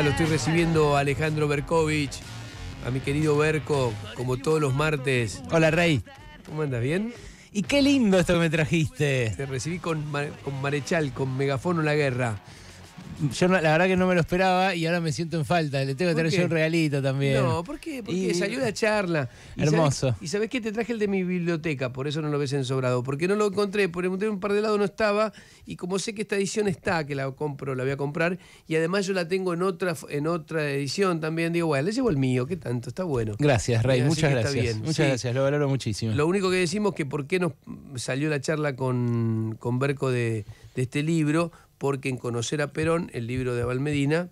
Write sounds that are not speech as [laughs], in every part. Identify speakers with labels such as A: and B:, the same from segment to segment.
A: lo estoy recibiendo Alejandro Berkovich, a mi querido Berco, como todos los martes. Hola, Rey. ¿Cómo andas? ¿Bien? Y qué lindo esto que me trajiste. Te recibí con, con Marechal, con Megafono La Guerra yo la verdad que no me lo
B: esperaba y ahora me siento en falta. Le tengo que traer yo un regalito también. No, ¿por qué? Porque salió la
A: charla. Hermoso. y sabes qué? Te traje el de mi biblioteca, por eso no lo ves en sobrado. Porque no lo encontré, por un par de lados no estaba. Y como sé que esta edición está, que la compro, la voy a comprar. Y además yo la tengo en otra, en otra edición también. Digo, bueno, le llevo el mío, qué tanto, está bueno. Gracias, Rey, muchas gracias. Muchas gracias, lo valoro muchísimo. Lo único que decimos que por qué nos salió la charla con, con Berco de, de este libro, porque en Conocer a Perón, el libro de Abalmedina,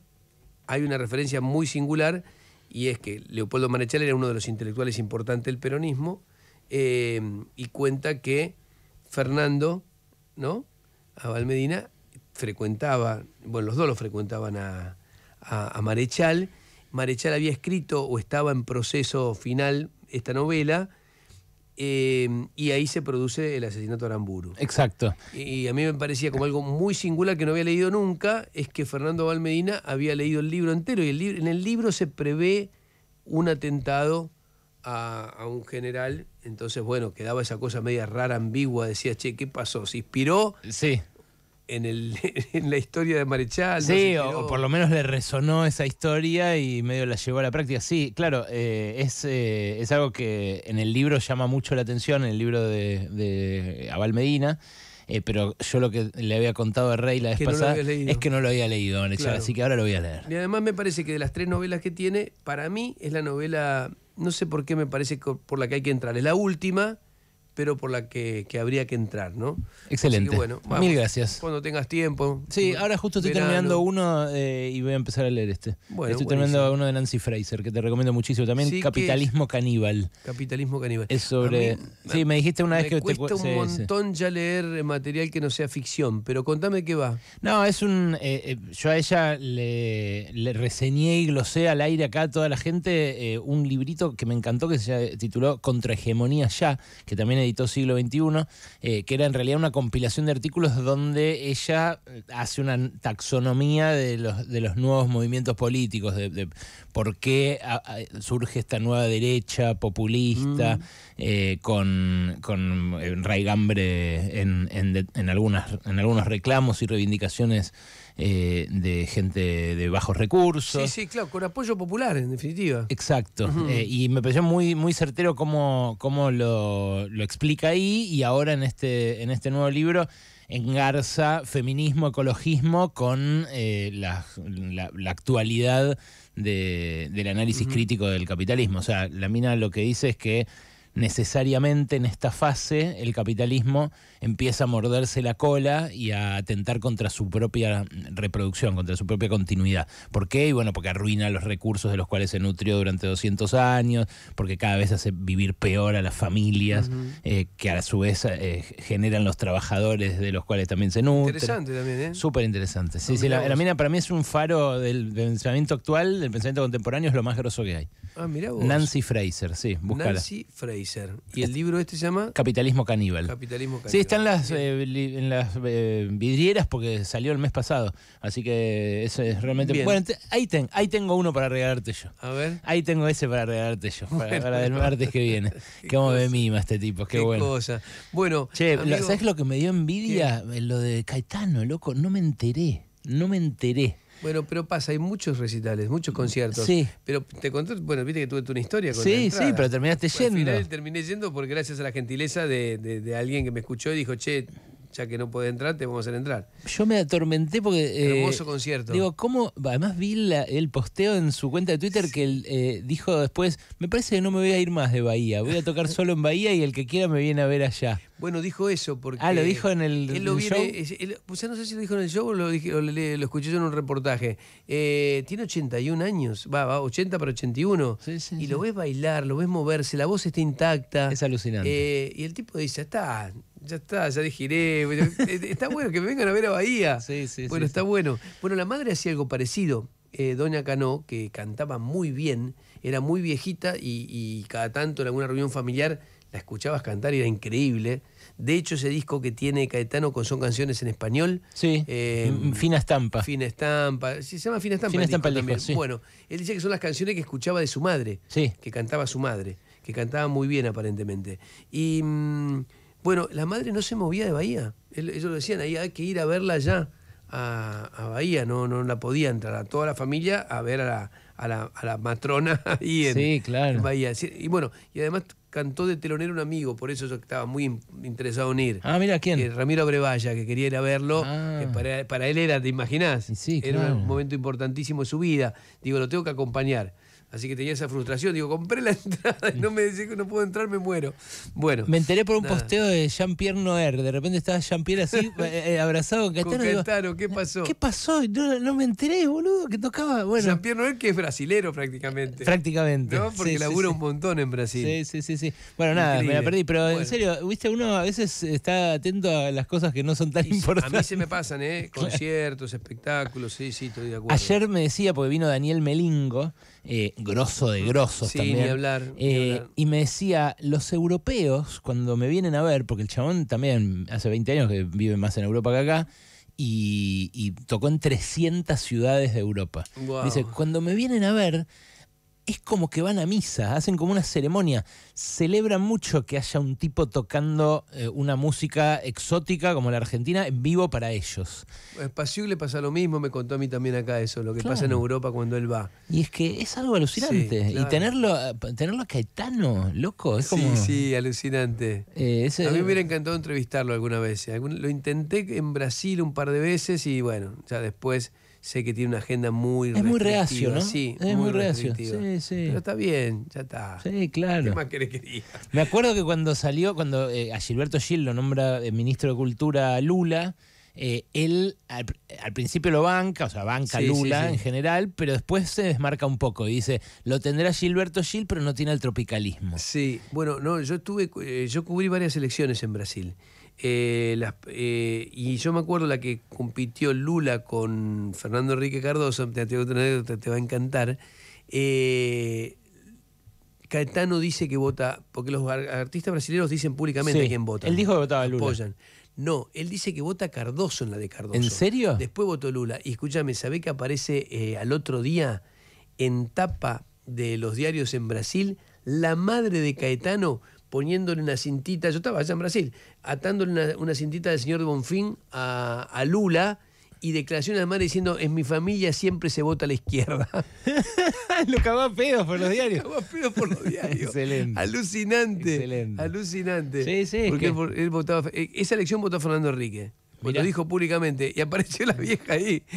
A: hay una referencia muy singular y es que Leopoldo Marechal era uno de los intelectuales importantes del peronismo eh, y cuenta que Fernando, ¿no? A frecuentaba, bueno, los dos lo frecuentaban a Marechal. Marechal había escrito o estaba en proceso final esta novela Em, y ahí se produce el asesinato de Aramburu. Exacto. Y, a mí me parecía como algo muy singular que no había leído nunca, es que Fernando Valmedina había leído el libro entero y en el libro se prevé un atentado a, a, un general, entonces bueno, quedaba esa cosa media rara, ambigua, decía, che, ¿qué pasó? ¿Se inspiró? Sí en, el, [laughs] en la historia de Marechal. Sí, o,
B: por lo menos le resonó esa historia y medio la llevó a la práctica. Sí, claro, eh, eh, es, algo que en el libro llama mucho la atención, en el libro de, Aval Medina. Eh, pero yo lo que le había contado a Rey la vez pasada es que no lo había leído, Marechal, así que ahora lo voy a leer.
A: Y además me parece que de las tres novelas que tiene, para mí es la novela, no sé por qué me parece por la que hay que entrar, es la última, pero por la que, habría que entrar, ¿no? Excelente. Mil gracias. Cuando tengas tiempo. Sí, ahora justo estoy terminando
B: uno eh, y voy a empezar a leer este. estoy terminando uno de Nancy Fraser, que te recomiendo muchísimo también. Capitalismo caníbal.
A: Capitalismo caníbal. Es sobre. sí, me dijiste una vez que cuesta te cuesta un montón ya leer eh, material que no sea ficción, pero contame qué va. No, es un. Eh, yo a ella le,
B: reseñé y glosé al aire acá a toda la gente un librito que me encantó que se tituló Contra Hegemonía Ya, que también Siglo XXI, eh, que era en realidad una compilación de artículos donde ella eh, hace una taxonomía de los, de los nuevos movimientos políticos, de, por qué surge esta nueva derecha populista mm. eh, con, con raigambre en, en, algunas, en algunos reclamos y reivindicaciones eh, de gente de bajos recursos. Sí,
A: sí, claro, con apoyo popular, en definitiva.
B: Exacto. Eh, y me pareció muy, muy certero cómo, lo, explica ahí y ahora en este, en este nuevo libro engarza feminismo, ecologismo con eh, la, actualidad del análisis crítico del capitalismo. O sea, la mina lo que dice es que necesariamente en esta fase el capitalismo empieza a morderse la cola y a atentar contra su propia reproducción, contra su propia continuidad. ¿Por qué? bueno, porque arruina los recursos de los cuales se nutrió durante 200 años, porque cada vez hace vivir peor a las familias, eh, que a su vez eh, generan los trabajadores de los cuales también se nutre. Interesante también, ¿eh? Súper interesante. Sí, sí, la, mina para mí es un faro del, pensamiento actual, del pensamiento contemporáneo, es lo más grosso que hay.
A: Ah, vos. Nancy
B: Fraser, sí, búscala. Nancy Fraser. Y el libro este se llama Capitalismo Caníbal. Capitalismo Caníbal. Sí, están las, en las eh, eh, vidrieras porque salió el mes pasado. Así que eso es realmente. Bueno, ahí, tengo uno para regalarte yo. A ver. Ahí tengo ese para regalarte yo. para, el martes que viene. [laughs] qué Cómo me mima este tipo. Qué, bueno. Cosa. Bueno. ¿sabes lo que me dio envidia? Eh, lo de Caetano, loco. No me enteré. No me enteré. Bueno, pero pasa, hay
A: muchos recitales, muchos mm, conciertos. Sí. Pero te conté, bueno, viste que tuve una historia con Sí, sí, pero terminaste yendo. Al final terminé yendo porque gracias a la gentileza de, de, de alguien que me escuchó y dijo, che, ya que no puede entrar, te vamos a hacer entrar.
B: Yo me atormenté porque... Eh, Hermoso concierto. Digo, ¿cómo? Además vi el posteo en su cuenta de Twitter que él, eh, dijo después, me parece que no me voy a ir más de Bahía, voy a tocar solo en Bahía y el que quiera me viene a ver allá.
A: Bueno, dijo eso porque... Ah, lo dijo en el, él lo no sé si lo dijo en el show o lo, escuché yo en un reportaje. Eh, tiene 81 años, va, va 80 para 81. Sí, sí, y lo ves bailar, lo ves moverse, la voz está intacta. Es alucinante. y el tipo dice, está ya está, ya giré eh, eh, está bueno que me vengan a ver a Bahía. Sí, sí, bueno, está bueno. Bueno, la madre hacía algo parecido. Eh, Doña Cano, que cantaba muy bien, era muy viejita y, cada tanto en alguna reunión familiar la escuchabas cantar y era increíble. De hecho, ese disco que tiene Caetano con son canciones en español. Sí. Mm, mm, fina estampa. Fina estampa. Se llama Fina estampa. Fina Bueno, él dice que son las canciones que escuchaba de su madre. Sí. Que cantaba su madre. Que cantaba muy bien, aparentemente. Y. Mm, bueno, la madre no se movía de Bahía. Ellos lo decían, ahí hay que ir a verla ya a, Bahía, no, no la podía entrar a toda la familia a ver a la, a matrona [laughs] ahí en, claro. Bahía. y bueno, y además cantó de telonero un amigo, por eso yo estaba muy interesado en ir. Ah, mira, ¿quién? Ramiro Brevalla, que quería ir a verlo, ah. que para, él era, ¿te imaginás? Sí, era un momento importantísimo de su vida. Digo, lo tengo que acompañar. Así que tenía esa frustración. Digo, compré la [laughs] entrada y no me decís que no puedo entrar, me muero. Bueno. Me
B: enteré por un posteo de Jean-Pierre Noer. De repente estaba Jean-Pierre
A: así, [laughs] eh, eh, abrazado con Caetano. Con Caetano, ¿qué pasó? ¿Qué
B: pasó? No, me enteré, boludo, que tocaba. Bueno. Jean-Pierre
A: Noer, que es brasilero prácticamente. Prácticamente. ¿No? Porque labura un montón en Brasil. Sí, sí,
B: sí. sí. Bueno, nada, me la perdí. Pero en serio, viste, uno a veces está atento a las cosas que no son tan importantes. A mí se me
A: pasan, ¿eh? [laughs] Conciertos, espectáculos, sí, sí, estoy de acuerdo. Ayer me
B: decía, porque vino Daniel Melingo. Eh, grosso de grosos también. Eh, y me decía, los europeos, cuando me vienen a ver, porque el chabón también hace 20 años que vive más en Europa que acá, y, tocó en 300 ciudades de Europa. Dice, cuando me vienen a ver, es como que van a misa, hacen como una ceremonia. Celebran mucho que haya un tipo tocando eh, una música exótica como la argentina en vivo para ellos.
A: es le pasa lo mismo, me contó a mí también acá eso, lo que pasa en Europa cuando él va.
B: Y es que es algo alucinante. Y tenerlo, eh, tenerlo a Caetano,
A: loco, es como. Sí, sí, alucinante. Eh, a mí me hubiera encantado entrevistarlo alguna vez. Lo intenté en Brasil un par de veces y bueno, ya después sé que tiene una agenda muy Es muy reacio, ¿no? Sí, es muy, reacio. Sí, sí. Pero está bien,
B: ya está. Sí, claro. ¿Qué más querés que diga? Me acuerdo que cuando salió, cuando eh, a Gilberto Gil lo nombra eh, ministro de Cultura Lula, eh, él al, principio lo banca, o sea, banca Lula en general, pero después se desmarca un poco y dice, lo tendrá Gilberto Gil, pero no tiene el tropicalismo. Sí,
A: bueno, no, yo tuve, yo cubrí varias elecciones en Brasil eh, eh, y yo me acuerdo la que compitió Lula con Fernando Enrique Cardoso, te, va a encantar. Eh, Caetano dice que vota, porque los artistas brasileños dicen públicamente quién vota. Él dijo que votaba Lula. No, él dice que vota Cardoso en la de Cardoso. ¿En serio? Después votó Lula. Y escúchame, ¿sabés que aparece al otro día en tapa de los diarios en Brasil la madre de Caetano? poniéndole una cintita, yo estaba allá en Brasil, atándole una, cintita del señor Bonfín a, a Lula y declaraciones además diciendo en mi familia siempre se vota a la izquierda. [laughs] lo cagó pedos por los diarios. Lo
B: pedos por los diarios.
A: Excelente. Alucinante. Excelente. Alucinante. Sí, sí. Porque él, votaba, e, esa elección votó Fernando Enrique. Mirá. Lo dijo públicamente y apareció la vieja ahí. [laughs]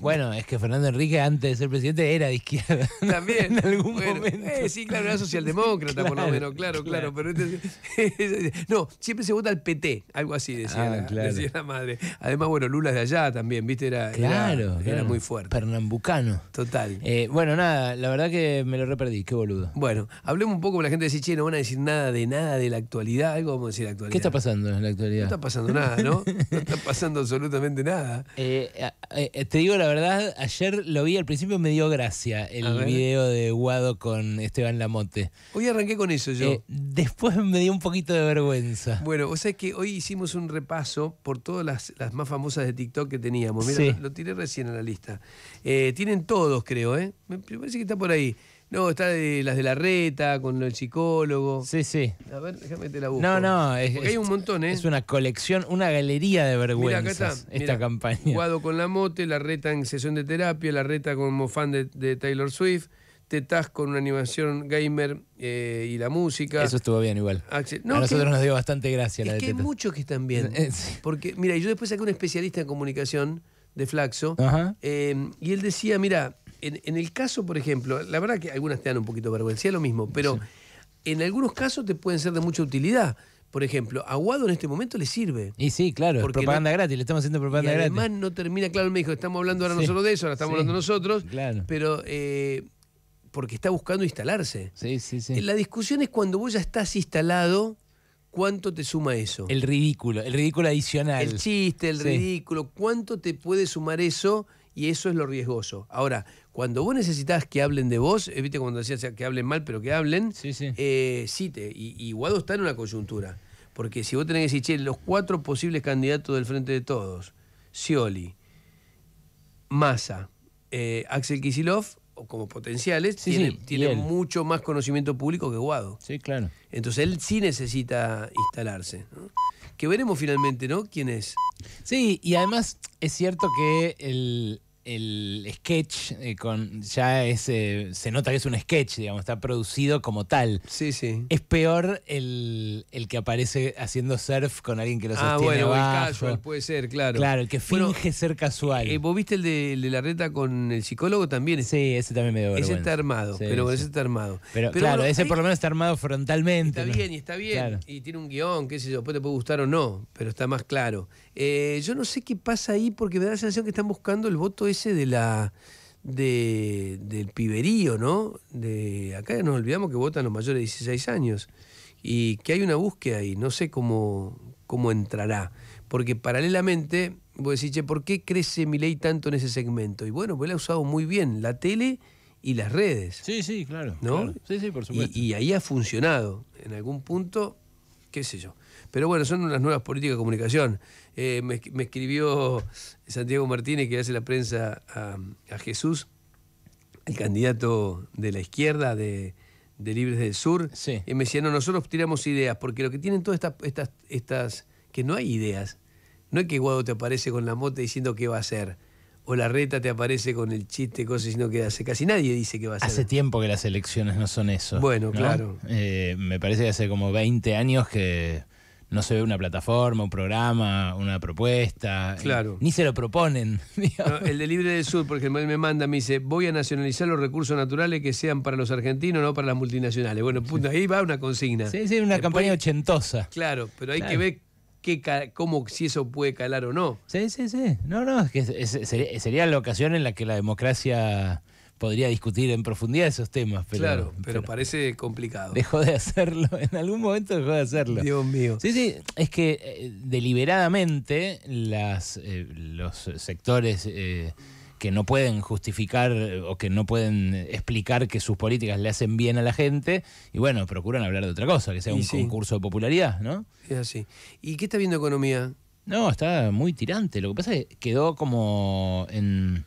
A: Bueno, es que Fernando Enrique antes
B: de ser presidente era de izquierda.
A: [laughs] También. en algún momento. Eh, sí, claro, era socialdemócrata por lo menos, claro, claro. pero [laughs] no, siempre se vota al PT, algo así ah, decía, la, madre. Además, bueno, Lula es de allá también, ¿viste? Era, claro, era, muy
B: fuerte. Pernambucano.
A: Total. Eh, bueno, nada, la verdad que me lo reperdí, qué boludo. Bueno, hablemos un poco con la gente de che, no van a decir nada de nada de la actualidad, algo vamos a decir la actualidad. ¿Qué está pasando en la actualidad? No está pasando nada, ¿no? no está pasando absolutamente nada. Eh, eh, te digo la verdad, ayer lo vi, al principio
B: me dio gracia el video de Guado con Esteban Lamote.
A: Hoy arranqué con eso yo. Eh, después me dio un poquito de vergüenza. Bueno, o sea que hoy hicimos un repaso por todas las, más famosas de TikTok que teníamos. Mira, lo, lo, tiré recién a la lista. tienen todos, creo, ¿eh? Me parece que está por ahí. No, está de las de la reta, con el psicólogo. Sí, sí. A ver, déjame te la busco. No, no, es, hay un montón, ¿eh? Es una colección, una galería
B: de vergüenzas Mira acá está. esta campaña.
A: Guado con la mote, la reta en sesión de terapia, la reta como fan de, de Taylor Swift. tetas con una animación gamer eh, y la música. Eso estuvo bien igual. a nosotros nos dio bastante gracia la de que hay muchos que están bien. [laughs] Porque, mira, yo después saqué un especialista en comunicación de Flaxo eh, y él decía, mira, en, el caso, por ejemplo, la verdad que algunas te dan un poquito de vergüenza, lo mismo, pero en algunos casos te pueden ser de mucha utilidad. Por ejemplo, Aguado en este momento le sirve. Y sí, claro, porque propaganda gratis, le estamos haciendo propaganda y además gratis. no termina, claro, me dijo, estamos hablando ahora nosotros de eso, ahora estamos hablando nosotros, claro. pero eh, porque está buscando instalarse. Sí, sí, sí. La discusión es cuando vos ya estás instalado, ¿cuánto te suma eso? El ridículo, el ridículo adicional. El chiste, el ridículo, ¿cuánto te puede sumar eso? y eso es lo riesgoso. Ahora, cuando vos necesitas que hablen de vos, eh, viste cuando decías que hablen mal, pero que hablen, sí, eh, y, Guado está en una coyuntura. Porque si vos tenés que decir, che, los cuatro posibles candidatos del Frente de Todos, Scioli, Massa, eh, Axel o como potenciales, tienen tiene, mucho más conocimiento público que Guado. Sí, claro. Entonces él sí necesita instalarse. que veremos finalmente, ¿no? ¿Quién es? Sí, y además es cierto que el, el sketch eh,
B: con ya es eh, se nota que es un sketch, digamos, está producido como tal. Sí, sí. Es peor el, que aparece haciendo surf con alguien que lo ah, sostiene Ah, bueno, el casual
A: puede ser, claro. Claro, el que finge ser casual. Eh, ¿Vos viste el de, el de, la reta con el psicólogo también? Sí, ese también me dio Ese está armado, pero ese está armado. Pero, claro, ese por lo menos está armado frontalmente. Está bien, y está bien, y tiene un guión, qué sé yo, después te puede gustar o no, pero está más claro. yo no sé qué pasa ahí porque me da la sensación que están buscando el voto de ese de la de, del piberío, ¿no? De, acá nos olvidamos que votan los mayores de 16 años y que hay una búsqueda ahí, no sé cómo, cómo entrará. Porque paralelamente, vos decís, che, ¿por qué crece mi ley tanto en ese segmento? Y bueno, pues ha usado muy bien la tele y las redes. Sí, sí, claro. ¿No? Sí, sí, por supuesto. Y, ahí ha funcionado. En algún punto, qué sé yo. Pero bueno, son unas nuevas políticas de comunicación. Eh, me, escribió Santiago Martínez, que hace la prensa a, Jesús, el candidato de la izquierda de, Libres del Sur. Y me decía, no, nosotros tiramos ideas, porque lo que tienen todas estas, estas, que no hay ideas. No es que Guado te aparece con la mota diciendo qué va a hacer o la reta te aparece con el chiste, cosas, sino que hace casi nadie dice qué va a hacer. Hace
B: tiempo que las elecciones no son eso. Bueno, claro. Eh, me parece que hace como 20 años que no se ve una plataforma, un programa, una propuesta. Eh, claro. Ni se lo proponen.
A: [laughs] el de Libre del Sur, porque me manda, me dice, voy a nacionalizar los recursos naturales que sean para los argentinos, no para las multinacionales. Bueno, punto, ahí va una consigna. Sí, sí, una campaña ochentosa. Claro, pero hay que ver qué, cómo, si eso puede calar
B: o no. Sí, sí, sí. No, no, es que sería la ocasión en la que la democracia podría discutir en profundidad esos temas. Pero, claro, pero,
A: parece complicado. Dejó de
B: hacerlo, [laughs] en algún momento dejó de hacerlo. Dios mío. Sí, sí, es que eh, deliberadamente las, eh, los sectores eh, que no pueden justificar o que no pueden explicar que sus políticas le hacen bien a la gente, y bueno, procuran hablar de otra cosa, que sea un concurso de popularidad, ¿no? Es así. ¿Y qué está viendo economía? No, está muy tirante. Lo que pasa es que quedó como en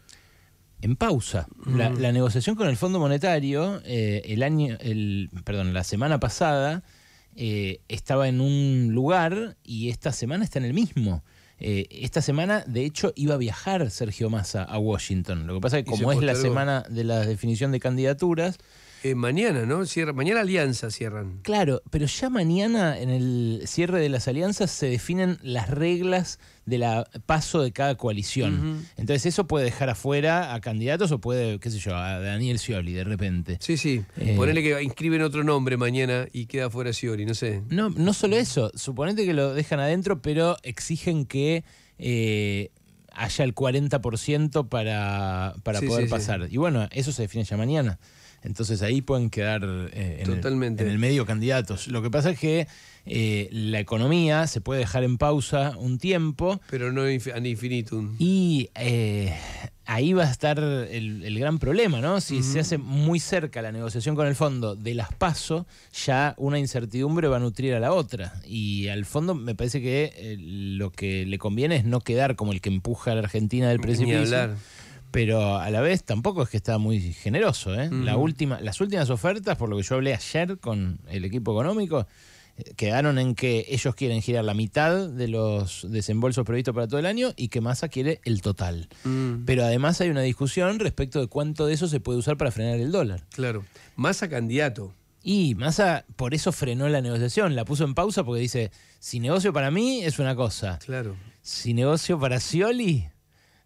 B: en pausa. Mm. La, negociación con el Fondo Monetario, eh, el año, el, perdón, la semana pasada eh, estaba en un lugar y esta semana está en el mismo. Eh, esta semana, de hecho, iba a viajar Sergio Massa a Washington. Lo que pasa es que como es la semana
A: de la definición de candidaturas, eh, mañana, ¿no? mañana alianzas cierran.
B: Claro, pero ya mañana en el cierre de las alianzas se definen las reglas de la paso de cada coalición. Entonces eso puede dejar afuera a candidatos o puede, qué sé yo,
A: a Daniel Scioli de repente. Sí, sí. Ponerle eh, Ponele que inscriben otro nombre mañana y queda afuera Scioli, no sé.
B: No, no solo eso. Suponete que lo dejan adentro, pero exigen que... Eh, haya el 40% para, para poder pasar. Y bueno, eso se define ya mañana. Entonces ahí pueden quedar eh, en, El, medio candidatos. Lo que pasa es que eh, la economía se puede dejar en pausa un tiempo. Pero no
A: a infinitum.
B: Y eh, ahí va a estar el, gran problema, ¿no? Si se hace muy cerca la negociación con el fondo de las PASO, ya una incertidumbre va a nutrir a la otra. Y al fondo me parece que lo que le conviene es no quedar como el que empuja a la Argentina del precipicio. hablar pero a la vez tampoco es que está muy generoso. ¿eh? la última, las últimas ofertas, por lo que yo hablé ayer con el equipo económico, eh, quedaron en que ellos quieren girar la mitad de los desembolsos previstos para todo el año y que Massa quiere el total. Mm. Pero además hay una discusión respecto de cuánto de eso se puede usar para frenar el dólar. Claro. Massa candidato. Y Massa por eso frenó la negociación, la puso en pausa porque dice, si negocio para mí es una cosa. Claro. Si negocio para Scioli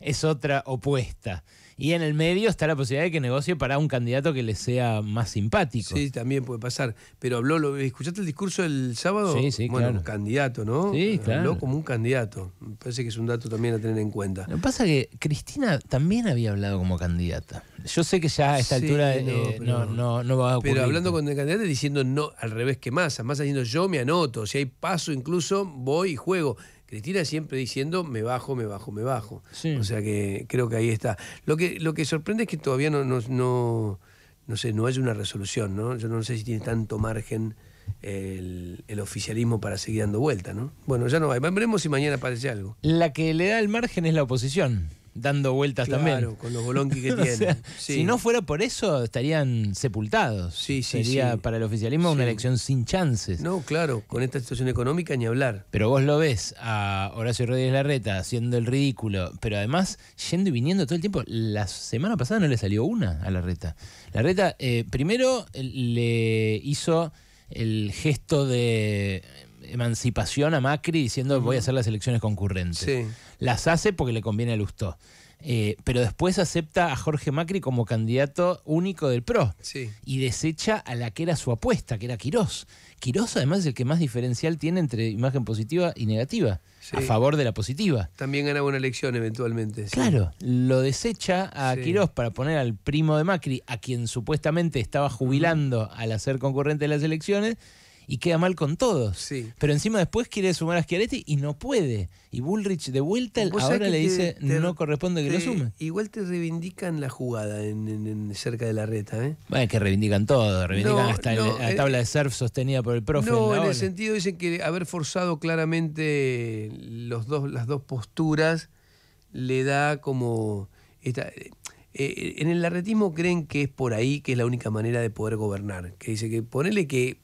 B: es otra opuesta. Y en el medio está la posibilidad de que
A: negocie para un candidato que le sea más simpático. Sí, también puede pasar. Pero habló, ¿escuchaste el discurso del sábado? Sí, bueno, un candidato, ¿no? Sí, claro. Habló como un candidato. Me parece que es un dato también a tener en cuenta. Lo que pasa
B: es que Cristina también había hablado como candidata. Yo sé que ya a esta altura eh, no, va a ocurrir. Pero hablando
A: con el candidato diciendo no, al revés que más Además haciendo yo me anoto. Si hay paso incluso, voy y juego. Cristina siempre diciendo me bajo, me bajo, me bajo. O sea que creo que ahí está. Lo que, lo que sorprende es que todavía no, no, no, sé, no hay una resolución, ¿no? Yo no sé si tiene tanto margen el, el, oficialismo para seguir dando vuelta, ¿no? Bueno, ya no hay. Veremos si mañana aparece algo. La que le da el margen es la oposición dando vueltas claro, también. con los [laughs] bolonquis que tiene Si no
B: fuera por eso, estarían sepultados. Sería para el oficialismo una elección sin chances. No, claro, con esta situación económica ni hablar. Pero vos lo ves a Horacio Rodríguez Larreta haciendo el ridículo, pero además yendo y viniendo todo el tiempo. La semana pasada no le salió una a Larreta. Larreta eh, primero eh, le hizo el gesto de emancipación a Macri diciendo voy a mm. hacer las elecciones concurrentes. Las hace porque le conviene a Lustó. Eh, pero después acepta a Jorge Macri como candidato único del PRO y desecha a la que era su apuesta, que era Quirós. Quirós además es el que más diferencial tiene entre imagen positiva y negativa, a favor de la positiva.
A: También gana una elección eventualmente. Claro,
B: lo desecha a Quirós para poner al primo de Macri, a quien supuestamente estaba jubilando al hacer concurrente de las elecciones, y queda mal con todos. Sí. Pero encima después quiere sumar a Schiaretti y no puede. Y Bullrich de vuelta
A: ahora le dice no corresponde que lo sume. Igual te reivindican la jugada en, cerca de la reta. ¿eh?
B: Bueno, es que reivindican todo, reivindican hasta la, eh, tabla de surf sostenida por el profe. No, en, el
A: sentido dicen que haber forzado claramente los dos, las dos posturas le da como... Eh, en el arretismo creen que es por ahí que es la única manera de poder gobernar. Que dice que ponele que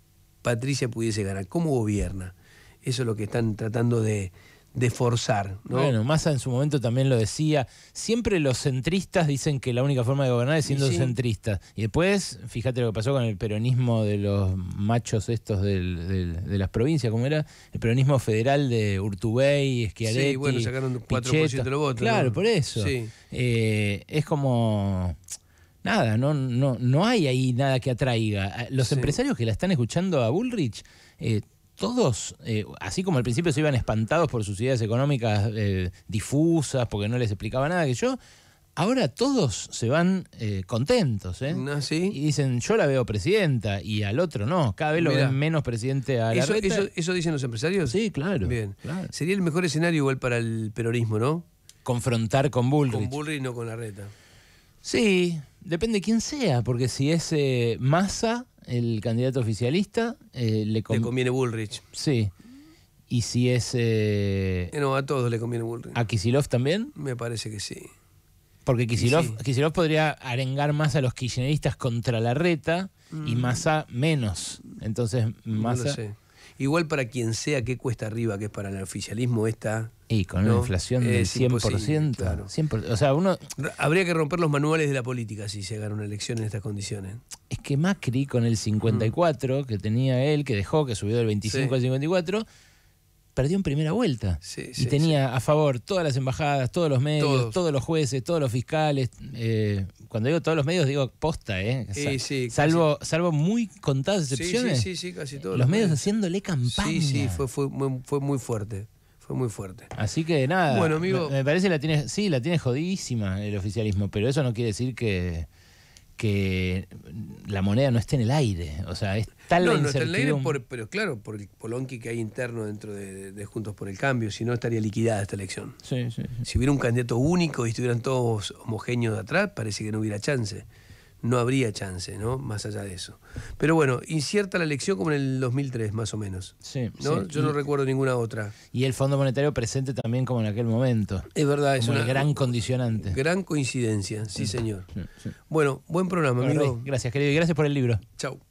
A: Patricia pudiese ganar. ¿Cómo gobierna? Eso es lo que están tratando de, forzar. Bueno,
B: Massa en su momento también lo decía. Siempre los centristas dicen que la única forma de gobernar es siendo centristas. Y después, fíjate lo que pasó con el peronismo de los machos estos de las provincias, ¿cómo era? El peronismo federal de Urtubey, Schiaretti, Sí, bueno, sacaron 4% de los votos. Claro, por eso. Sí. Eh, es como nada, no, no, no hay ahí nada que atraiga. Los empresarios que la están escuchando a Bullrich, eh, todos, eh, así como al principio se iban espantados por sus ideas económicas eh, difusas, porque no les explicaba nada que yo, ahora todos se van contentos, ¿eh? Ah, sí? Y dicen, yo la veo presidenta, y al otro no, cada vez lo ven menos presidente
A: a la eso, eso, dicen los empresarios? Sí, claro, Bien. Sería el mejor escenario igual para el peronismo, ¿no? Confrontar con Bullrich. Con Bullrich, no con la reta. Sí, Depende
B: quién sea, porque si es eh, Massa, el candidato oficialista, eh, le, conviene Bullrich. Sí. Y si es... Eh,
A: no, a todos le conviene Bullrich.
B: ¿A Kisilov también? Me parece que sí. Porque Kisilov, podría arengar más a los kirchneristas contra la reta y mm. Massa menos. Entonces, Massa...
A: Igual para quien sea que cuesta arriba, que es para el oficialismo, esta.
B: Y con una inflación del 100%, 100%, O sea,
A: uno. Habría que romper los manuales de la política si se
B: una elección en estas condiciones. Es que Macri, con el 54 que tenía él, que dejó, que subió del 25 al 54 perdió en primera vuelta. Sí, y tenía a favor todas las embajadas, todos los medios, todos, los jueces, todos los fiscales. Eh, cuando digo todos los medios, digo posta, ¿eh? salvo, salvo muy contadas excepciones. Sí, sí, casi todos. Los, medios,
A: haciéndole campaña. Sí, sí, fue, fue, fue muy fuerte fue muy fuerte. Así que nada. Bueno, amigo.
B: Me, parece la tiene sí, la tiene jodidísima el oficialismo, pero eso no quiere decir que, que la moneda no esté en el aire. O sea, es tal está en el aire,
A: pero claro, por el polonqui que hay interno dentro de, Juntos por el Cambio, si no estaría liquidada esta elección. Si hubiera un candidato único y estuvieran todos homogéneos de atrás, parece que no hubiera chance no habría chance, ¿no? Más allá de eso. Pero bueno, incierta la elección como en el 2003, más o menos. Sí. ¿no? Yo no recuerdo ninguna otra. Y el Fondo Monetario presente también como en aquel momento. Es verdad, es una gran condicionante. Gran coincidencia, sí, mm. señor. Mm, mm. Bueno, buen programa, amigo. gracias, querido, y gracias por el libro. Chau.